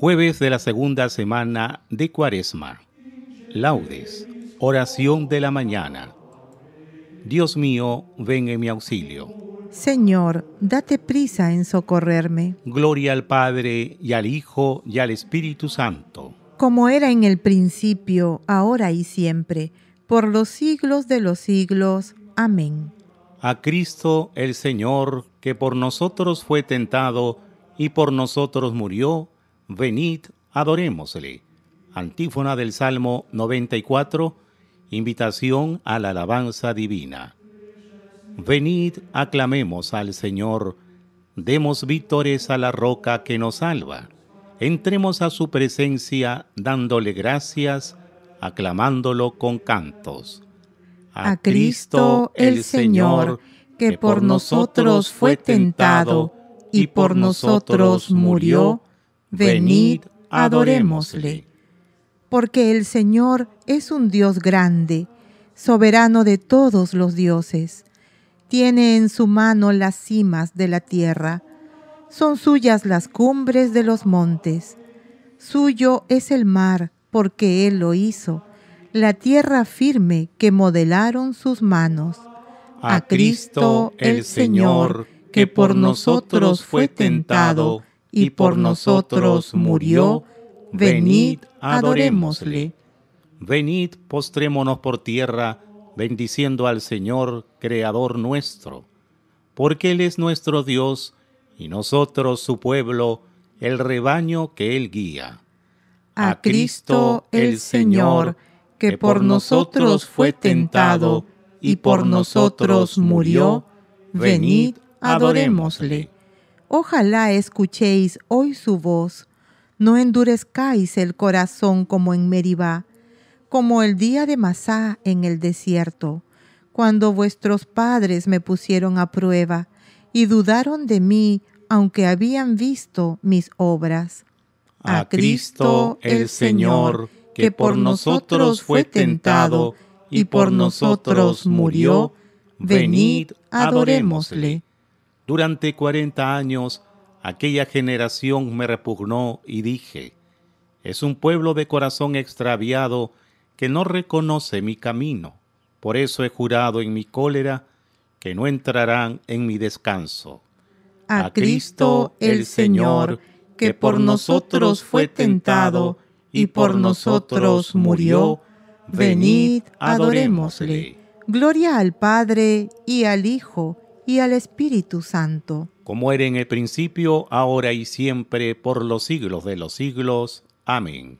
Jueves de la segunda semana de Cuaresma. Laudes. Oración de la mañana. Dios mío, ven en mi auxilio. Señor, date prisa en socorrerme. Gloria al Padre y al Hijo y al Espíritu Santo. Como era en el principio, ahora y siempre, por los siglos de los siglos. Amén. A Cristo el Señor, que por nosotros fue tentado y por nosotros murió, venid, adorémosle. Antífona del Salmo 94, invitación a la alabanza divina. Venid, aclamemos al Señor, demos vítores a la roca que nos salva. Entremos a su presencia dándole gracias, aclamándolo con cantos. A, a Cristo el Señor, que por nosotros fue tentado y por nosotros murió, Venid, adorémosle. Porque el Señor es un Dios grande, soberano de todos los dioses. Tiene en su mano las cimas de la tierra. Son suyas las cumbres de los montes. Suyo es el mar, porque Él lo hizo, la tierra firme que modelaron sus manos. A Cristo el Señor, que por nosotros fue tentado y por nosotros murió, venid, adorémosle. Venid, postrémonos por tierra, bendiciendo al Señor, Creador nuestro, porque Él es nuestro Dios, y nosotros su pueblo, el rebaño que Él guía. A Cristo el Señor, que por nosotros fue tentado y por nosotros murió, venid, adorémosle. Ojalá escuchéis hoy su voz, no endurezcáis el corazón como en Meribá, como el día de Masá en el desierto, cuando vuestros padres me pusieron a prueba y dudaron de mí, aunque habían visto mis obras. A Cristo el Señor, que por nosotros fue tentado y por nosotros murió, venid, adorémosle. Durante cuarenta años aquella generación me repugnó y dije, es un pueblo de corazón extraviado que no reconoce mi camino. Por eso he jurado en mi cólera que no entrarán en mi descanso. A Cristo el Señor, que por nosotros fue tentado y por nosotros murió, venid, adorémosle. Gloria al Padre y al Hijo y al Espíritu Santo. Como era en el principio, ahora y siempre, por los siglos de los siglos. Amén.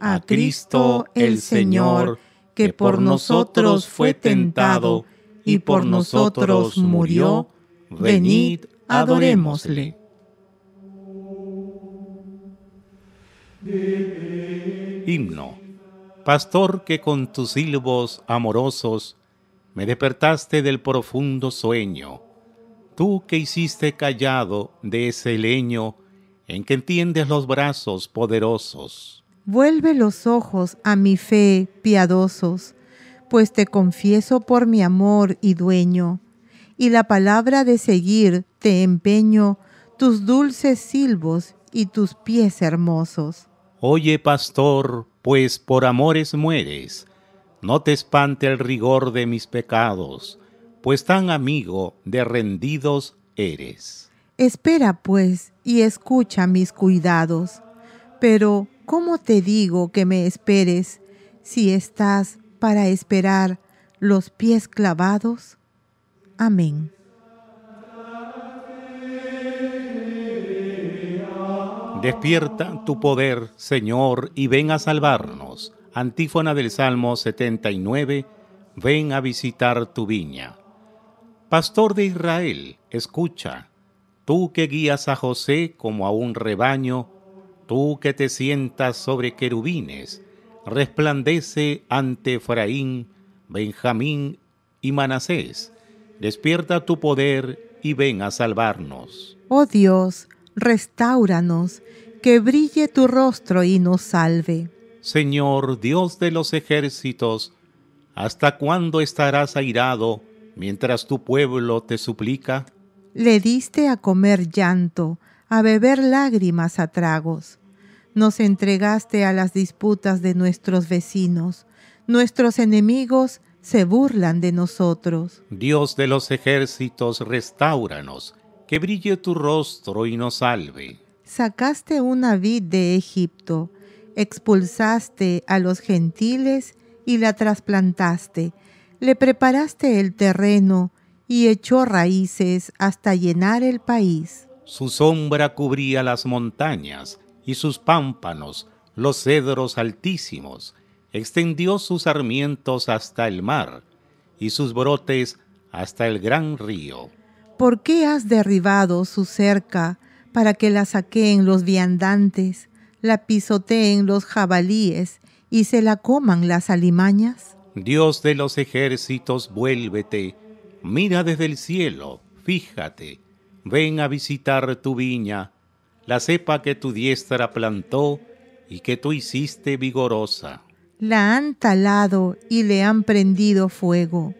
A Cristo el Señor, que por nosotros fue tentado y por nosotros murió, venid, adorémosle. Himno. Pastor que con tus silbos amorosos me despertaste del profundo sueño, tú que hiciste callado de ese leño en que entiendes los brazos poderosos. Vuelve los ojos a mi fe, piadosos, pues te confieso por mi amor y dueño, y la palabra de seguir te empeño, tus dulces silbos y tus pies hermosos. Oye, pastor, pues por amores mueres, no te espante el rigor de mis pecados, pues tan amigo de rendidos eres. Espera, pues, y escucha mis cuidados. Pero, ¿cómo te digo que me esperes si estás para esperar los pies clavados? Amén. Despierta tu poder, Señor, y ven a salvarnos Antífona del Salmo 79, ven a visitar tu viña. Pastor de Israel, escucha, tú que guías a José como a un rebaño, tú que te sientas sobre querubines, resplandece ante Efraín, Benjamín y Manasés, despierta tu poder y ven a salvarnos. Oh Dios, restauranos, que brille tu rostro y nos salve. Señor Dios de los ejércitos, ¿hasta cuándo estarás airado mientras tu pueblo te suplica? Le diste a comer llanto, a beber lágrimas a tragos. Nos entregaste a las disputas de nuestros vecinos. Nuestros enemigos se burlan de nosotros. Dios de los ejércitos, restauranos, que brille tu rostro y nos salve. Sacaste una vid de Egipto expulsaste a los gentiles y la trasplantaste, le preparaste el terreno y echó raíces hasta llenar el país. Su sombra cubría las montañas y sus pámpanos, los cedros altísimos, extendió sus sarmientos hasta el mar y sus brotes hasta el gran río. ¿Por qué has derribado su cerca para que la saquen los viandantes? la pisoteen los jabalíes y se la coman las alimañas? Dios de los ejércitos, vuélvete, mira desde el cielo, fíjate, ven a visitar tu viña, la cepa que tu diestra plantó y que tú hiciste vigorosa. La han talado y le han prendido fuego,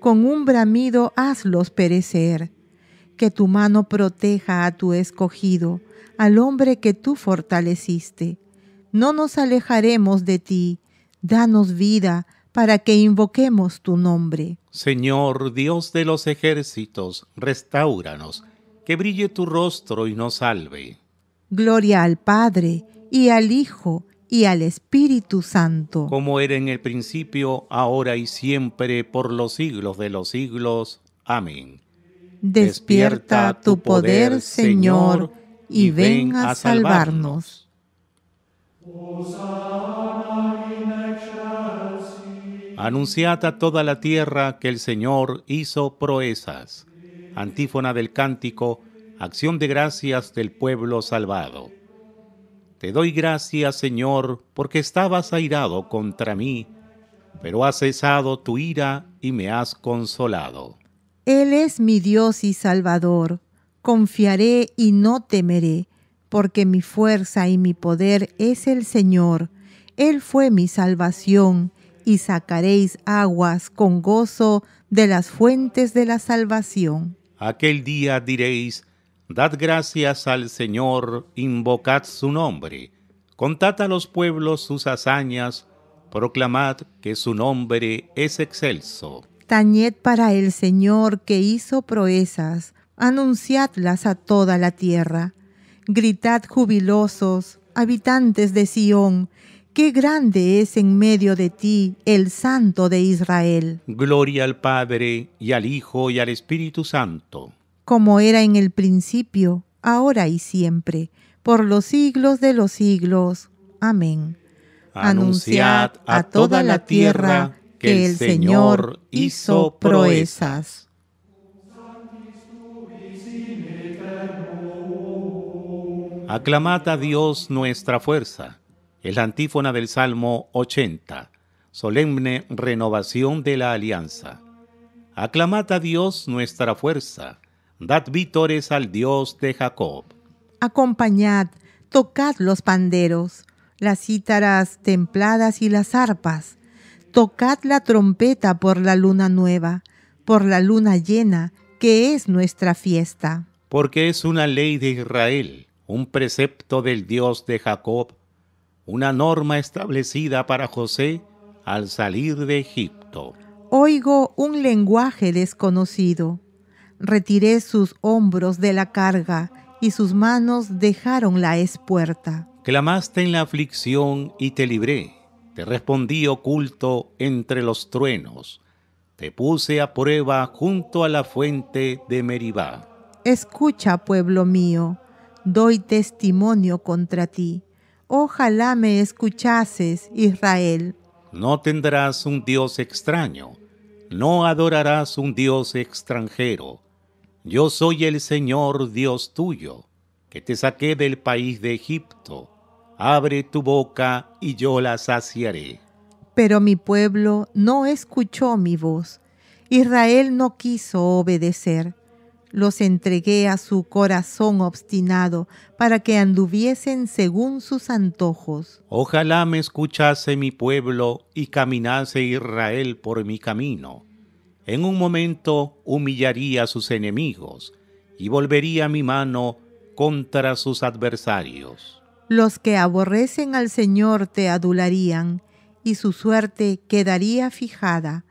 con un bramido hazlos perecer que tu mano proteja a tu escogido, al hombre que tú fortaleciste. No nos alejaremos de ti, danos vida para que invoquemos tu nombre. Señor, Dios de los ejércitos, restauranos, que brille tu rostro y nos salve. Gloria al Padre, y al Hijo, y al Espíritu Santo. Como era en el principio, ahora y siempre, por los siglos de los siglos. Amén. Despierta tu poder, Señor, y ven a salvarnos. Anunciad a toda la tierra que el Señor hizo proezas. Antífona del cántico, acción de gracias del pueblo salvado. Te doy gracias, Señor, porque estabas airado contra mí, pero has cesado tu ira y me has consolado. Él es mi Dios y Salvador. Confiaré y no temeré, porque mi fuerza y mi poder es el Señor. Él fue mi salvación, y sacaréis aguas con gozo de las fuentes de la salvación. Aquel día diréis, Dad gracias al Señor, invocad su nombre, contad a los pueblos sus hazañas, proclamad que su nombre es excelso. Tañed para el Señor que hizo proezas, anunciadlas a toda la tierra. Gritad jubilosos, habitantes de Sión, qué grande es en medio de ti el Santo de Israel. Gloria al Padre y al Hijo y al Espíritu Santo. Como era en el principio, ahora y siempre, por los siglos de los siglos. Amén. Anunciad a toda la tierra que el Señor hizo proezas. Aclamad a Dios nuestra fuerza. El antífona del Salmo 80, solemne renovación de la alianza. Aclamad a Dios nuestra fuerza. Dad vítores al Dios de Jacob. Acompañad, tocad los panderos, las cítaras templadas y las arpas Tocad la trompeta por la luna nueva, por la luna llena, que es nuestra fiesta. Porque es una ley de Israel, un precepto del Dios de Jacob, una norma establecida para José al salir de Egipto. Oigo un lenguaje desconocido. Retiré sus hombros de la carga y sus manos dejaron la espuerta. Clamaste en la aflicción y te libré te respondí oculto entre los truenos. Te puse a prueba junto a la fuente de Meribá. Escucha, pueblo mío, doy testimonio contra ti. Ojalá me escuchases, Israel. No tendrás un Dios extraño, no adorarás un Dios extranjero. Yo soy el Señor Dios tuyo, que te saqué del país de Egipto, Abre tu boca y yo la saciaré. Pero mi pueblo no escuchó mi voz. Israel no quiso obedecer. Los entregué a su corazón obstinado para que anduviesen según sus antojos. Ojalá me escuchase mi pueblo y caminase Israel por mi camino. En un momento humillaría a sus enemigos y volvería mi mano contra sus adversarios. Los que aborrecen al Señor te adularían, y su suerte quedaría fijada.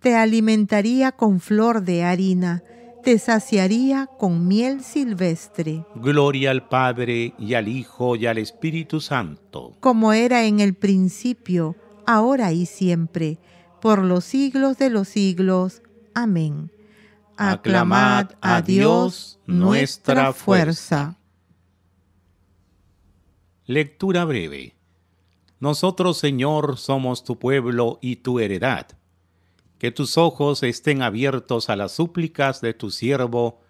Te alimentaría con flor de harina, te saciaría con miel silvestre. Gloria al Padre y al Hijo y al Espíritu Santo. Como era en el principio, ahora y siempre, por los siglos de los siglos. Amén. Aclamad a Dios nuestra fuerza. Lectura breve. Nosotros, Señor, somos tu pueblo y tu heredad. Que tus ojos estén abiertos a las súplicas de tu siervo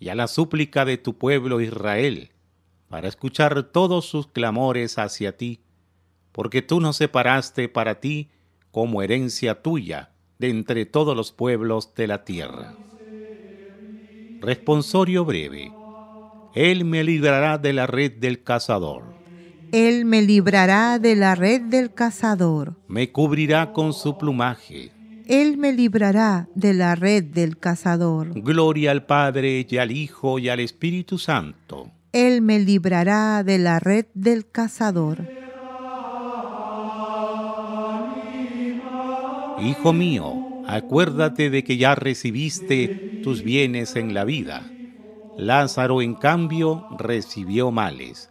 y a la súplica de tu pueblo Israel, para escuchar todos sus clamores hacia ti, porque tú nos separaste para ti como herencia tuya de entre todos los pueblos de la tierra. Responsorio breve. Él me librará de la red del cazador. Él me librará de la red del cazador. Me cubrirá con su plumaje. Él me librará de la red del cazador. Gloria al Padre y al Hijo y al Espíritu Santo. Él me librará de la red del cazador. Hijo mío, acuérdate de que ya recibiste tus bienes en la vida. Lázaro, en cambio, recibió males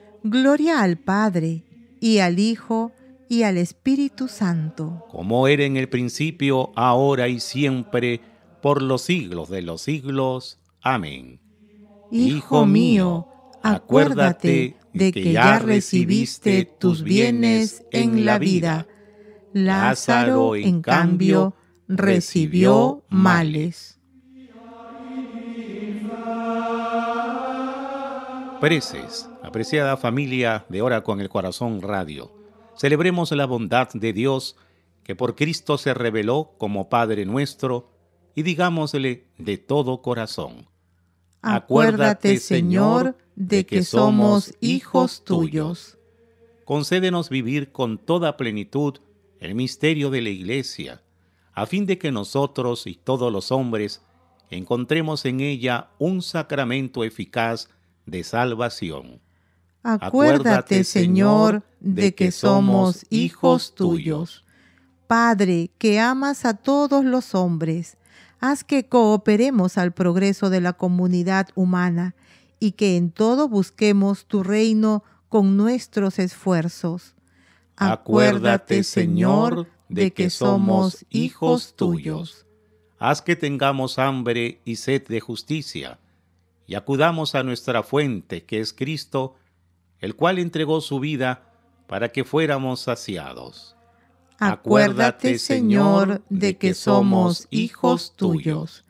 Gloria al Padre, y al Hijo, y al Espíritu Santo. Como era en el principio, ahora y siempre, por los siglos de los siglos. Amén. Hijo mío, acuérdate de que ya recibiste tus bienes en la vida. Lázaro, en cambio, recibió males. Preces, apreciada familia de Hora con el Corazón Radio, celebremos la bondad de Dios que por Cristo se reveló como Padre nuestro y digámosle de todo corazón. Acuérdate, Señor, de que somos hijos tuyos. Concédenos vivir con toda plenitud el misterio de la Iglesia, a fin de que nosotros y todos los hombres encontremos en ella un sacramento eficaz de salvación. Acuérdate, Señor, de que somos hijos tuyos. Padre, que amas a todos los hombres, haz que cooperemos al progreso de la comunidad humana y que en todo busquemos tu reino con nuestros esfuerzos. Acuérdate, Señor, de que somos hijos tuyos. Haz que tengamos hambre y sed de justicia y acudamos a nuestra fuente, que es Cristo, el cual entregó su vida para que fuéramos saciados. Acuérdate, Señor, de que somos hijos tuyos.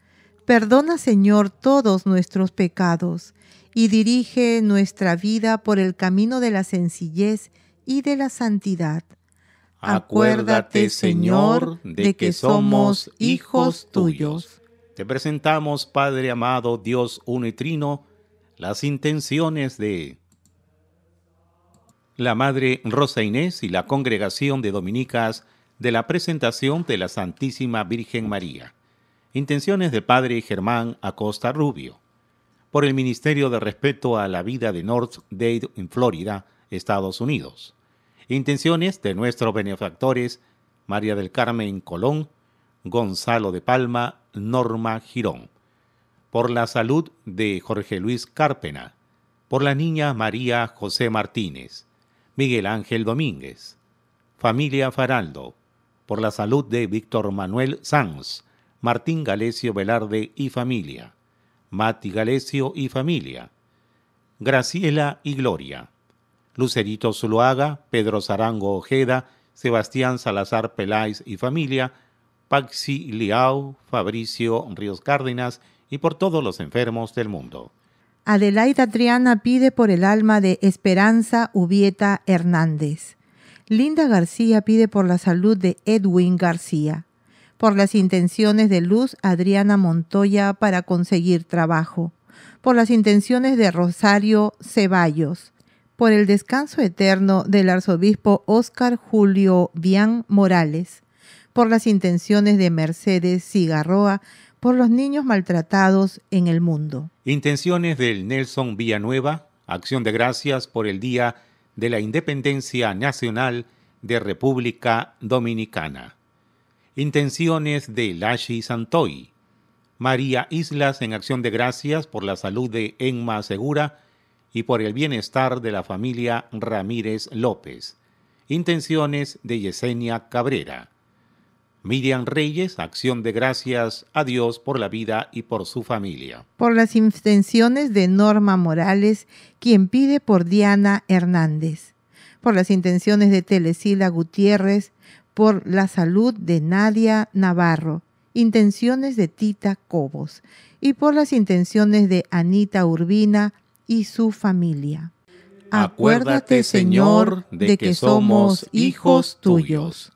Perdona, Señor, todos nuestros pecados y dirige nuestra vida por el camino de la sencillez y de la santidad. Acuérdate, Señor, de que somos hijos tuyos presentamos, Padre amado, Dios Unitrino, las intenciones de la Madre Rosa Inés y la Congregación de Dominicas de la presentación de la Santísima Virgen María. Intenciones de Padre Germán Acosta Rubio. Por el Ministerio de Respeto a la Vida de North Dade en Florida, Estados Unidos. Intenciones de nuestros benefactores María del Carmen Colón, Gonzalo de Palma Norma Girón, por la salud de Jorge Luis Cárpena, por la niña María José Martínez, Miguel Ángel Domínguez, familia Faraldo, por la salud de Víctor Manuel Sanz, Martín Galecio Velarde y familia, Mati Galecio y familia, Graciela y Gloria, Lucerito Zuluaga, Pedro Zarango Ojeda, Sebastián Salazar Peláez y familia, Paxi Liao, Fabricio Ríos Cárdenas y por todos los enfermos del mundo. Adelaida Triana pide por el alma de Esperanza Ubieta Hernández. Linda García pide por la salud de Edwin García. Por las intenciones de Luz Adriana Montoya para conseguir trabajo. Por las intenciones de Rosario Ceballos. Por el descanso eterno del arzobispo Óscar Julio Bian Morales por las intenciones de Mercedes Cigarroa por los niños maltratados en el mundo. Intenciones del Nelson Villanueva, acción de gracias por el Día de la Independencia Nacional de República Dominicana. Intenciones de Lashi Santoy. María Islas en acción de gracias por la salud de Enma Segura y por el bienestar de la familia Ramírez López. Intenciones de Yesenia Cabrera. Miriam Reyes, acción de gracias a Dios por la vida y por su familia. Por las intenciones de Norma Morales, quien pide por Diana Hernández. Por las intenciones de Telesila Gutiérrez, por la salud de Nadia Navarro. Intenciones de Tita Cobos. Y por las intenciones de Anita Urbina y su familia. Acuérdate, Señor, de que somos hijos tuyos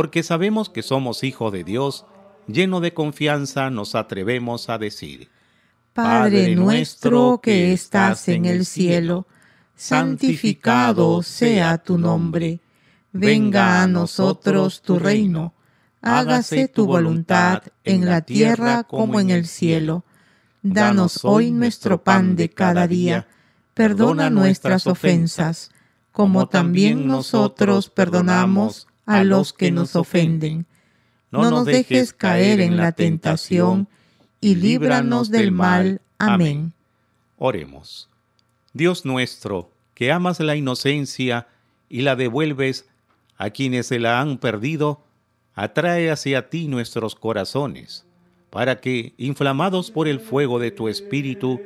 porque sabemos que somos hijos de Dios, lleno de confianza nos atrevemos a decir, Padre nuestro que estás en el cielo, santificado sea tu nombre, venga a nosotros tu reino, hágase tu voluntad en la tierra como en el cielo. Danos hoy nuestro pan de cada día, perdona nuestras ofensas, como también nosotros perdonamos a los que nos ofenden. No nos dejes caer en la tentación y líbranos del mal. Amén. Oremos. Dios nuestro, que amas la inocencia y la devuelves a quienes se la han perdido, atrae hacia ti nuestros corazones, para que, inflamados por el fuego de tu espíritu,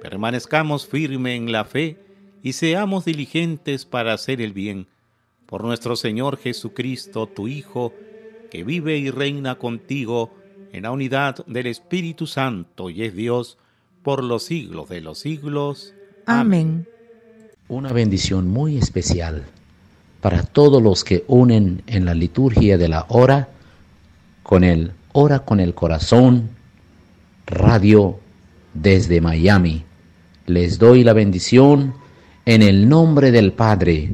permanezcamos firme en la fe y seamos diligentes para hacer el bien por nuestro Señor Jesucristo, tu Hijo, que vive y reina contigo en la unidad del Espíritu Santo y es Dios por los siglos de los siglos. Amén. Una bendición muy especial para todos los que unen en la liturgia de la hora con el Hora con el Corazón Radio desde Miami. Les doy la bendición en el nombre del Padre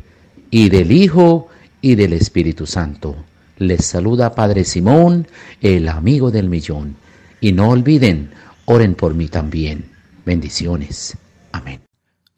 y del Hijo y del Espíritu Santo. Les saluda Padre Simón, el amigo del millón. Y no olviden, oren por mí también. Bendiciones. Amén.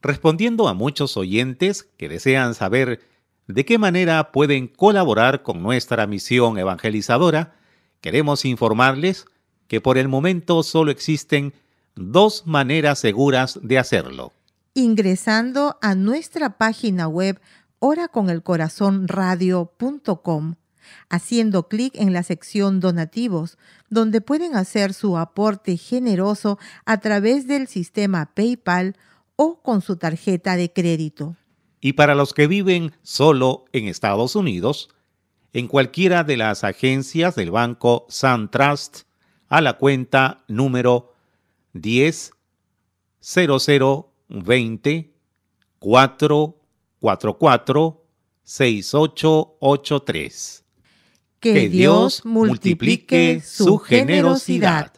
Respondiendo a muchos oyentes que desean saber de qué manera pueden colaborar con nuestra misión evangelizadora, queremos informarles que por el momento solo existen dos maneras seguras de hacerlo. Ingresando a nuestra página web con oraconelcorazonradio.com haciendo clic en la sección donativos, donde pueden hacer su aporte generoso a través del sistema PayPal o con su tarjeta de crédito. Y para los que viven solo en Estados Unidos, en cualquiera de las agencias del banco SunTrust a la cuenta número 10 00 4 446883. Que Dios multiplique su generosidad.